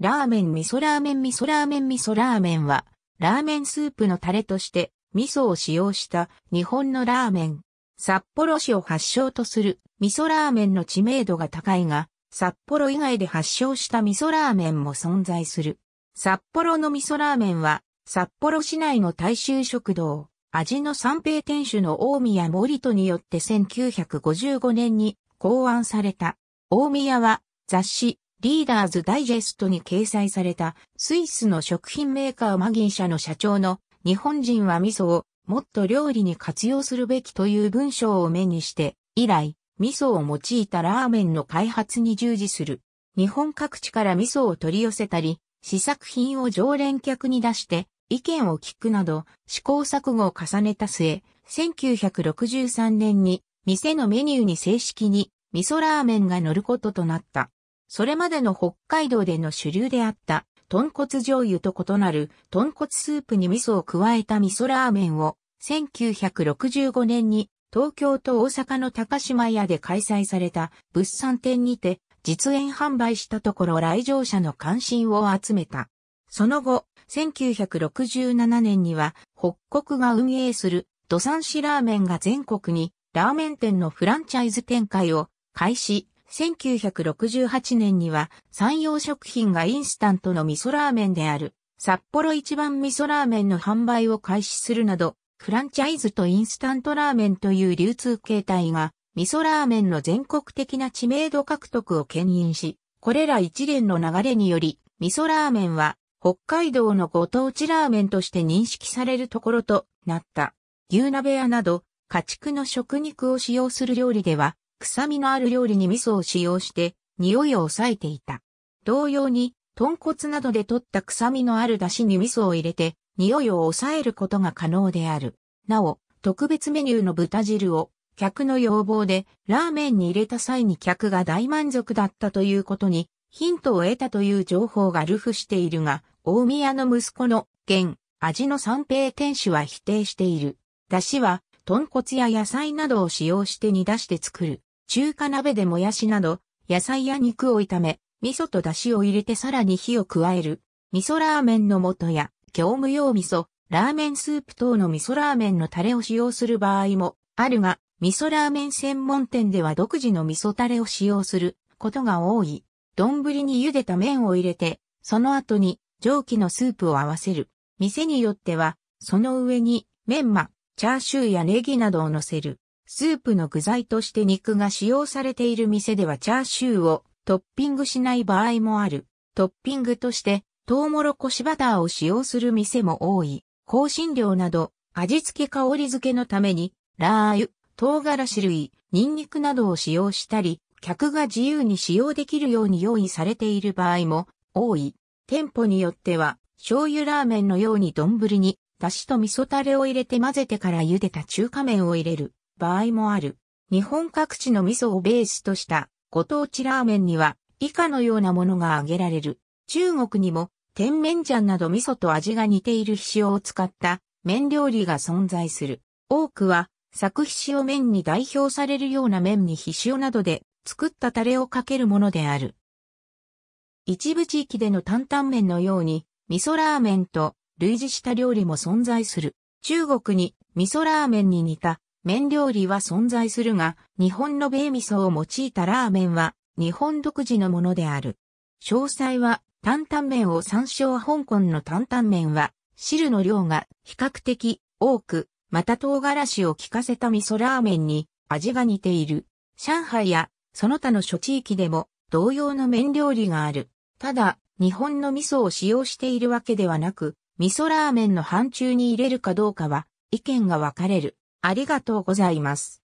ラーメン味噌ラーメン味噌ラーメン味噌ラーメンは、ラーメンスープのタレとして味噌を使用した日本のラーメン。札幌市を発祥とする味噌ラーメンの知名度が高いが、札幌以外で発祥した味噌ラーメンも存在する。札幌の味噌ラーメンは、札幌市内の大衆食堂、味の三平店主の大宮森人によって1955年に考案された。大宮は雑誌、リーダーズダイジェストに掲載されたスイスの食品メーカーマギー社の社長の日本人は味噌をもっと料理に活用するべきという文章を目にして以来味噌を用いたラーメンの開発に従事する日本各地から味噌を取り寄せたり試作品を常連客に出して意見を聞くなど試行錯誤を重ねた末1963年に店のメニューに正式に味噌ラーメンが乗ることとなった。それまでの北海道での主流であった豚骨醤油と異なる豚骨スープに味噌を加えた味噌ラーメンを1965年に東京と大阪の高島屋で開催された物産展にて実演販売したところ来場者の関心を集めた。その後、1967年には北国が運営する土産市ラーメンが全国にラーメン店のフランチャイズ展開を開始、1968年には、山陽食品がインスタントの味噌ラーメンである、札幌一番味噌ラーメンの販売を開始するなど、フランチャイズとインスタントラーメンという流通形態が、味噌ラーメンの全国的な知名度獲得を牽引し、これら一連の流れにより、味噌ラーメンは北海道のご当地ラーメンとして認識されるところとなった。牛鍋屋など家畜の食肉を使用する料理では臭みのある料理に味噌を使用して匂いを抑えていた。同様に、豚骨などで取った臭みのある出汁に味噌を入れて、匂いを抑えることが可能である。なお、特別メニューの豚汁を、客の要望でラーメンに入れた際に客が大満足だったということに、ヒントを得たという情報がルフしているが、大宮の息子の現、味の三平店主は否定している。出汁は、豚骨や野菜などを使用して煮出して作る。中華鍋でもやしなど、野菜や肉を炒め、味噌と出汁を入れてさらに火を加える。味噌ラーメンの素や、業務用味噌、ラーメンスープ等の味噌ラーメンのタレを使用する場合もあるが、味噌ラーメン専門店では独自の味噌タレを使用することが多い。丼に茹でた麺を入れて、その後に蒸気のスープを合わせる。店によっては、その上にメンマ、チャーシューやネギなどを乗せる。スープの具材として肉が使用されている店ではチャーシューをトッピングしない場合もある。トッピングとしてトウモロコシバターを使用する店も多い。香辛料など味付け香り付けのためにラー油、唐辛子類、ニンニクなどを使用したり、客が自由に使用できるように用意されている場合も多い。店舗によっては、醤油ラーメンのように丼に、だしと味噌タレを入れて混ぜてから茹でた中華麺を入れる場合もある。日本各地の味噌をベースとしたご当地ラーメンには以下のようなものが挙げられる。中国にも、甜麺醤など味噌と味が似ている皮脂を使った麺料理が存在する。多くは、作皮脂を麺に代表されるような麺に皮脂などで作ったタレをかけるものである。一部地域での担々麺のように、味噌ラーメンと類似した料理も存在する。中国に味噌ラーメンに似た麺料理は存在するが、日本の米味噌を用いたラーメンは日本独自のものである。詳細は担々麺を参照香港の担々麺は汁の量が比較的多く、また唐辛子を効かせた味噌ラーメンに味が似ている。上海やその他の諸地域でも同様の麺料理がある。ただ、日本の味噌を使用しているわけではなく、味噌ラーメンの範疇に入れるかどうかは意見が分かれる。ありがとうございます。